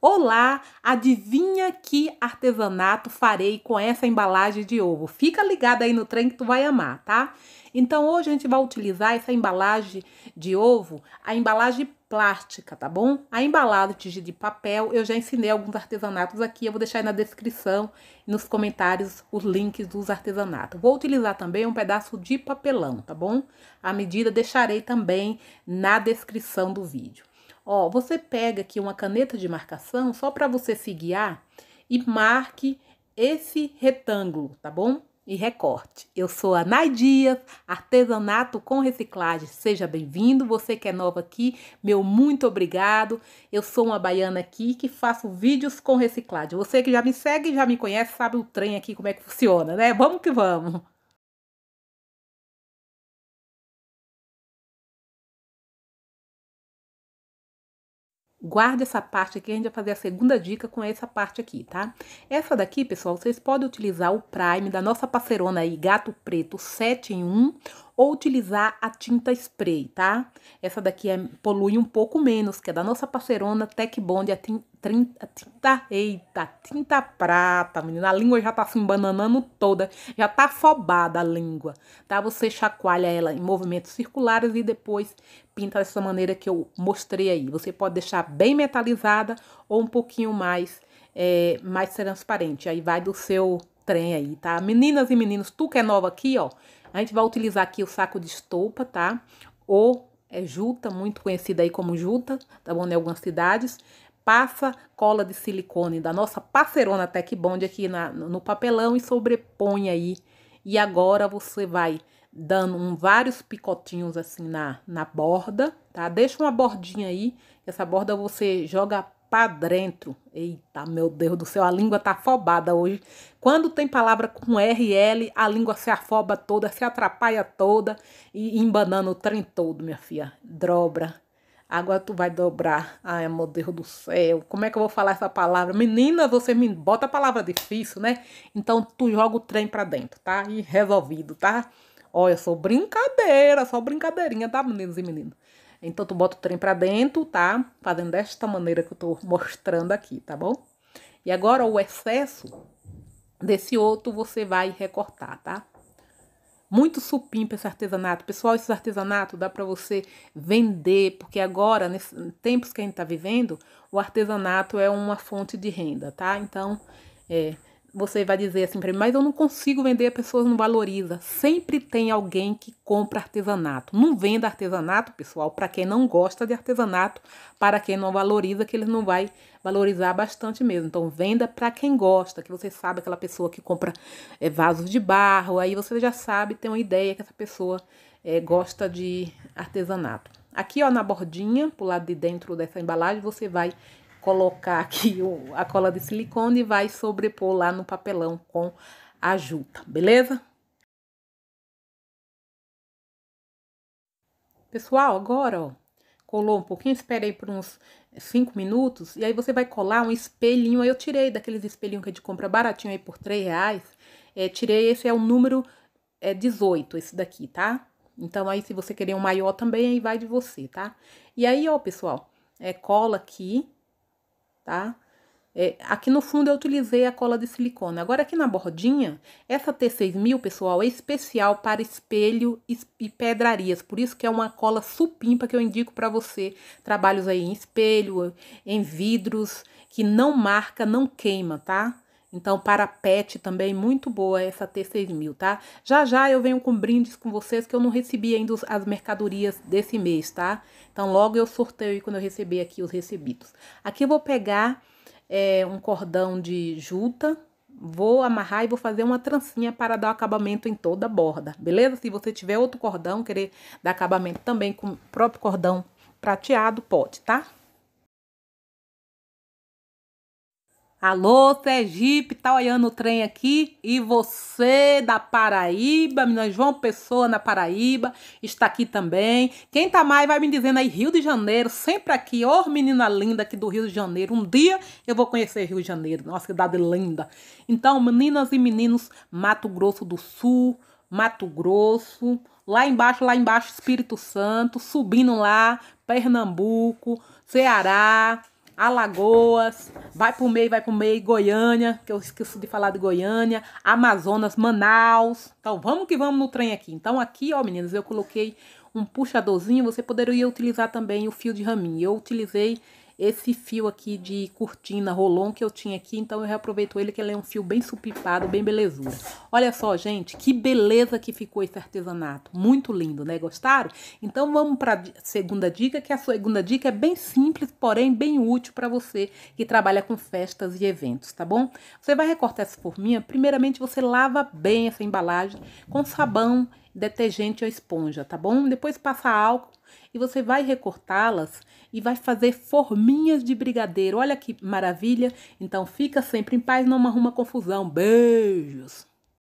Olá, adivinha que artesanato farei com essa embalagem de ovo? Fica ligado aí no trem que tu vai amar, tá? Então hoje a gente vai utilizar essa embalagem de ovo, a embalagem plástica, tá bom? A embalagem de papel, eu já ensinei alguns artesanatos aqui, eu vou deixar aí na descrição e nos comentários os links dos artesanatos. Vou utilizar também um pedaço de papelão, tá bom? A medida deixarei também na descrição do vídeo. Ó, você pega aqui uma caneta de marcação só para você se guiar e marque esse retângulo, tá bom? E recorte. Eu sou a Nay Dias, artesanato com reciclagem. Seja bem-vindo. Você que é nova aqui, meu muito obrigado. Eu sou uma baiana aqui que faço vídeos com reciclagem. Você que já me segue, já me conhece, sabe o trem aqui como é que funciona, né? Vamos que vamos. Guarda essa parte aqui, a gente vai fazer a segunda dica com essa parte aqui, tá? Essa daqui, pessoal, vocês podem utilizar o Prime da nossa parceirona aí, Gato Preto 7 em 1 ou utilizar a tinta spray, tá? Essa daqui é, polui um pouco menos, que é da nossa parceirona Tech Bond, a tinta, tinta, eita, tinta prata, menina. A língua já tá se assim, embananando toda, já tá afobada a língua, tá? Você chacoalha ela em movimentos circulares e depois pinta dessa maneira que eu mostrei aí. Você pode deixar bem metalizada ou um pouquinho mais, é, mais transparente. Aí vai do seu trem aí, tá? Meninas e meninos, tu que é nova aqui, ó, a gente vai utilizar aqui o saco de estopa, tá? Ou é juta, muito conhecida aí como juta, tá bom? Em algumas cidades. Passa cola de silicone da nossa parceirona Tech Bond aqui na, no papelão e sobrepõe aí. E agora você vai dando um, vários picotinhos assim na, na borda, tá? Deixa uma bordinha aí, essa borda você joga padrento. Tá Eita, meu Deus do céu, a língua tá afobada hoje. Quando tem palavra com R L, a língua se afoba toda, se atrapalha toda e embanando o trem todo, minha filha. Dobra. Agora tu vai dobrar. Ai, meu Deus do céu. Como é que eu vou falar essa palavra? Menina, você me bota a palavra difícil, né? Então tu joga o trem pra dentro, tá? E resolvido, tá? Olha, sou brincadeira, só brincadeirinha, tá, meninos e meninas? Então, tu bota o trem pra dentro, tá? Fazendo desta maneira que eu tô mostrando aqui, tá bom? E agora, o excesso desse outro, você vai recortar, tá? Muito supim para esse artesanato. Pessoal, esse artesanato dá para você vender, porque agora, nesses tempos que a gente está vivendo, o artesanato é uma fonte de renda, tá? Então, é, você vai dizer assim para mim, mas eu não consigo vender, a pessoa não valoriza. Sempre tem alguém que compra artesanato. Não venda artesanato, pessoal, para quem não gosta de artesanato, para quem não valoriza, que ele não vai valorizar bastante mesmo. Então, venda para quem gosta, que você sabe aquela pessoa que compra é, vasos de barro, aí você já sabe, tem uma ideia que essa pessoa é, gosta de artesanato. Aqui, ó, na bordinha, pro lado de dentro dessa embalagem, você vai colocar aqui a cola de silicone e vai sobrepor lá no papelão com a juta, beleza? Pessoal, agora, ó, colou um pouquinho, esperei por uns 5 minutos, e aí você vai colar um espelhinho, aí eu tirei daqueles espelhinhos que a é gente compra baratinho aí por 3 reais, é, tirei, esse é o número é, 18, esse daqui, tá? Então, aí, se você querer um maior também, aí vai de você, tá? E aí, ó, pessoal, é, cola aqui, tá? É, aqui no fundo eu utilizei a cola de silicone. Agora aqui na bordinha, essa T6000, pessoal, é especial para espelho e pedrarias. Por isso que é uma cola supimpa que eu indico para você. Trabalhos aí em espelho, em vidros, que não marca, não queima, tá? Então, para pet também, muito boa essa T6000, tá? Já já eu venho com brindes com vocês que eu não recebi ainda as mercadorias desse mês, tá? Então, logo eu sorteio e quando eu receber aqui os recebidos. Aqui eu vou pegar é, um cordão de juta, vou amarrar e vou fazer uma trancinha para dar acabamento em toda a borda, beleza? Se você tiver outro cordão, querer dar acabamento também com o próprio cordão prateado, pode, tá? Alô, Sergipe, tá olhando o trem aqui? E você da Paraíba, Minas João Pessoa na Paraíba, está aqui também. Quem tá mais vai me dizendo aí, Rio de Janeiro, sempre aqui. Ô, oh, menina linda aqui do Rio de Janeiro. Um dia eu vou conhecer Rio de Janeiro, nossa cidade linda. Então, meninas e meninos, Mato Grosso do Sul, Mato Grosso, lá embaixo, lá embaixo, Espírito Santo, subindo lá, Pernambuco, Ceará, Alagoas, vai pro meio, vai pro meio, Goiânia, que eu esqueci de falar de Goiânia, Amazonas, Manaus. Então vamos que vamos no trem aqui. Então aqui, ó, meninas, eu coloquei um puxadorzinho, você poderia utilizar também o fio de raminho. Eu utilizei esse fio aqui de cortina rolon que eu tinha aqui, então eu reaproveito ele que ele é um fio bem supipado, bem belezura. Olha só, gente, que beleza que ficou esse artesanato, muito lindo, né? Gostaram? Então vamos para a segunda dica, que a segunda dica é bem simples, porém bem útil para você que trabalha com festas e eventos, tá bom? Você vai recortar essa forminha, primeiramente você lava bem essa embalagem com sabão detergente ou esponja, tá bom? Depois passa álcool e você vai recortá-las e vai fazer forminhas de brigadeiro. Olha que maravilha! Então fica sempre em paz, não arruma confusão. Beijos!